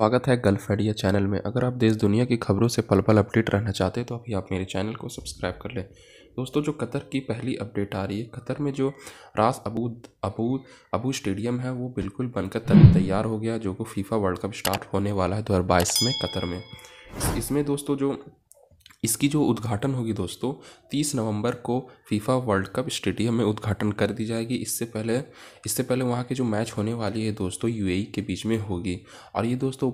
स्वागत है एडिया चैनल में अगर आप देश दुनिया की खबरों से पल पल अपडेट रहना चाहते हैं तो अभी आप मेरे चैनल को सब्सक्राइब कर लें दोस्तों जो कतर की पहली अपडेट आ रही है कतर में जो रास अबू अबू अबू स्टेडियम है वो बिल्कुल बनकर तैयार हो गया जो कि फीफा वर्ल्ड कप स्टार्ट होने वाला है दो में कतर में इसमें दोस्तों जो इसकी जो उद्घाटन होगी दोस्तों तीस नवंबर को फीफा वर्ल्ड कप स्टेडियम में उद्घाटन कर दी जाएगी इससे पहले इससे पहले वहाँ के जो मैच होने वाली है दोस्तों यूएई के बीच में होगी और ये दोस्तों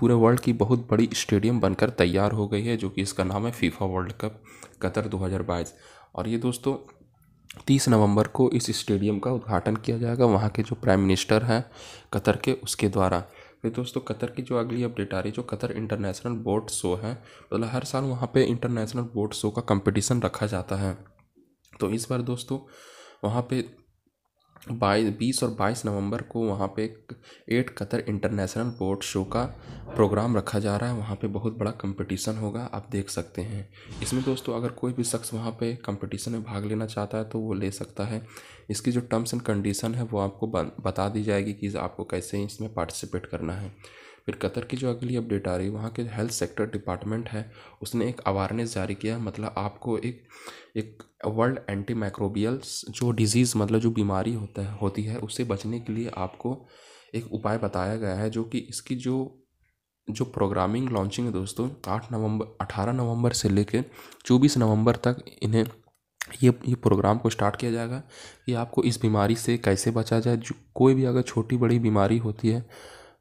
पूरे वर्ल्ड की बहुत बड़ी स्टेडियम बनकर तैयार हो गई है जो कि इसका नाम है फीफा वर्ल्ड कप कतर दो और ये दोस्तों तीस नवंबर को इस स्टेडियम का उद्घाटन किया जाएगा वहाँ के जो प्राइम मिनिस्टर हैं कतर के उसके द्वारा फिर तो दोस्तों कतर की जो अगली अपडेट आ रही है जो कतर इंटरनेशनल बोट शो है मतलब हर साल वहाँ पे इंटरनेशनल बोट शो का कंपटीशन रखा जाता है तो इस बार दोस्तों वहाँ पे बाईस बीस और बाईस नवंबर को वहाँ पे at Qatar international boat show का प्रोग्राम रखा जा रहा है वहाँ पे बहुत बड़ा कंपटीशन होगा आप देख सकते हैं इसमें दोस्तों अगर कोई भी शख्स वहाँ पे कंपटीशन में भाग लेना चाहता है तो वो ले सकता है इसकी जो टर्म्स एंड कंडीशन है वो आपको बता दी जाएगी कि आपको कैसे इसमें पार्टिसिपेट करना है फिर कतर की जो अगली अपडेट आ रही है वहाँ के हेल्थ सेक्टर डिपार्टमेंट है उसने एक अवारनेस जारी किया मतलब आपको एक एक वर्ल्ड एंटी माइक्रोबियल्स जो डिजीज़ मतलब जो बीमारी होता है होती है उससे बचने के लिए आपको एक उपाय बताया गया है जो कि इसकी जो जो प्रोग्रामिंग लॉन्चिंग है दोस्तों आठ नवंबर अठारह नवंबर से लेकर चौबीस नवंबर तक इन्हें ये ये प्रोग्राम को स्टार्ट किया जाएगा कि आपको इस बीमारी से कैसे बचा जाए जो कोई भी अगर छोटी बड़ी बीमारी होती है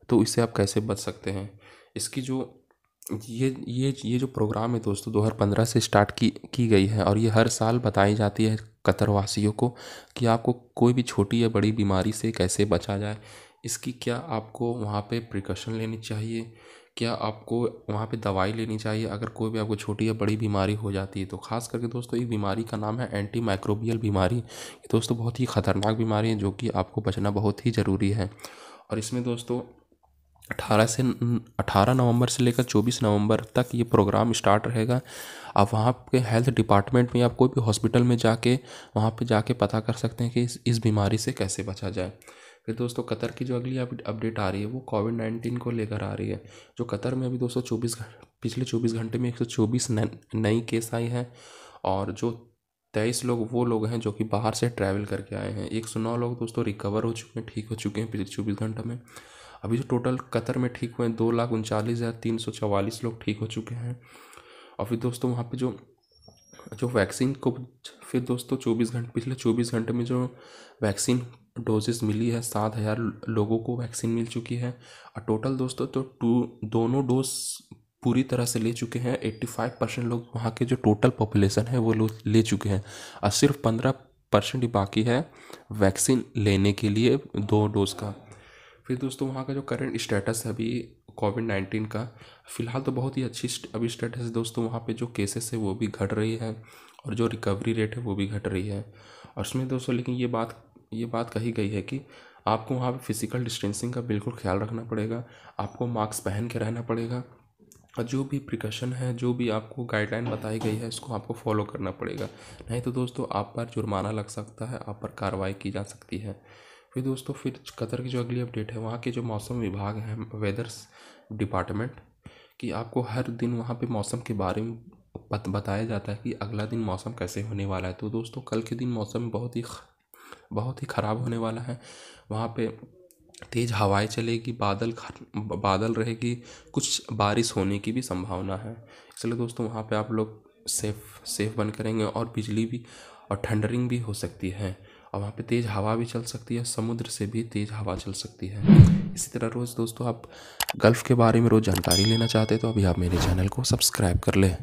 तो इससे आप कैसे बच सकते हैं इसकी जो ये ये ये जो प्रोग्राम है दोस्तों दो हज़ार पंद्रह से स्टार्ट की की गई है और ये हर साल बताई जाती है कतरवासियों को कि आपको कोई भी छोटी या बड़ी बीमारी से कैसे बचा जाए इसकी क्या आपको वहाँ पे प्रिकॉशन लेनी चाहिए क्या आपको वहाँ पे दवाई लेनी चाहिए अगर कोई भी आपको छोटी या बड़ी बीमारी हो जाती है तो खास करके दोस्तों एक बीमारी का नाम है एंटी माइक्रोबियल बीमारी ये दोस्तों बहुत ही ख़तरनाक बीमारी है जो कि आपको बचना बहुत ही ज़रूरी है और इसमें दोस्तों अठारह से अठारह नवंबर से लेकर चौबीस नवंबर तक ये प्रोग्राम स्टार्ट रहेगा आप वहाँ के हेल्थ डिपार्टमेंट में आप कोई भी हॉस्पिटल में जाके वहाँ पे जाके पता कर सकते हैं कि इस इस बीमारी से कैसे बचा जाए फिर दोस्तों कतर की जो अगली अपडेट आ रही है वो कोविड नाइन्टीन को लेकर आ रही है जो कतर में अभी दोस्तों चौबीस पिछले चौबीस घंटे में एक सौ चौबीस नई केस आई हैं और जो तेईस लोग वो लोग हैं जो कि बाहर से ट्रैवल करके आए हैं एक सौ नौ लोग दोस्तों रिकवर हो चुके हैं ठीक हो चुके हैं पिछले चौबीस घंटे में अभी जो टोटल कतर में ठीक हुए हैं दो लाख उनचालीस हज़ार तीन सौ चवालीस लोग ठीक हो चुके हैं और फिर दोस्तों वहाँ पे जो जो वैक्सीन को फिर दोस्तों चौबीस घंटे पिछले चौबीस घंटे में जो वैक्सीन डोजेस मिली है सात हज़ार लोगों को वैक्सीन मिल चुकी है और टोटल दोस्तों तो टू दोनों डोज पूरी तरह से ले चुके हैं एट्टी फाइव परसेंट लोग वहाँ के जो टोटल पॉपुलेशन है वो लोग ले चुके हैं और सिर्फ पंद्रह परसेंट ही बाकी है वैक्सीन लेने के लिए दो डोज का फिर दोस्तों वहाँ का जो करेंट स्टेटस है अभी कोविड नाइन्टीन का फ़िलहाल तो बहुत ही अच्छी अभी स्टेटस है दोस्तों वहाँ पे जो केसेस है वो भी घट रही है और जो रिकवरी रेट है वो भी घट रही है और उसमें दोस्तों लेकिन ये बात ये बात कही गई है कि आपको वहाँ पर फिज़िकल डिस्टेंसिंग का बिल्कुल ख्याल रखना पड़ेगा आपको मास्क पहन के रहना पड़ेगा और जो भी प्रिकॉशन है जो भी आपको गाइडलाइन बताई गई है इसको आपको फॉलो करना पड़ेगा नहीं तो दोस्तों आप पर जुर्माना लग सकता है आप पर कार्रवाई की जा सकती है फिर दोस्तों फिर कतर की जो अगली अपडेट है वहाँ के जो मौसम विभाग हैं वेदर्स डिपार्टमेंट कि आपको हर दिन वहाँ पे मौसम के बारे में पत बताया जाता है कि अगला दिन मौसम कैसे होने वाला है तो दोस्तों कल के दिन मौसम बहुत ही बहुत ही ख़राब होने वाला है वहाँ पे तेज़ हवाएं चलेगी बादल बादल रहेगी कुछ बारिश होने की भी संभावना है इसलिए दोस्तों वहाँ पे आप लोग सेफ़ सेफ़ बन करेंगे और बिजली भी और ठंडरिंग भी हो सकती है और वहाँ पे तेज़ हवा भी चल सकती है समुद्र से भी तेज़ हवा चल सकती है इसी तरह रोज़ दोस्तों आप गल्फ़ के बारे में रोज़ जानकारी लेना चाहते हैं तो अभी आप मेरे चैनल को सब्सक्राइब कर लें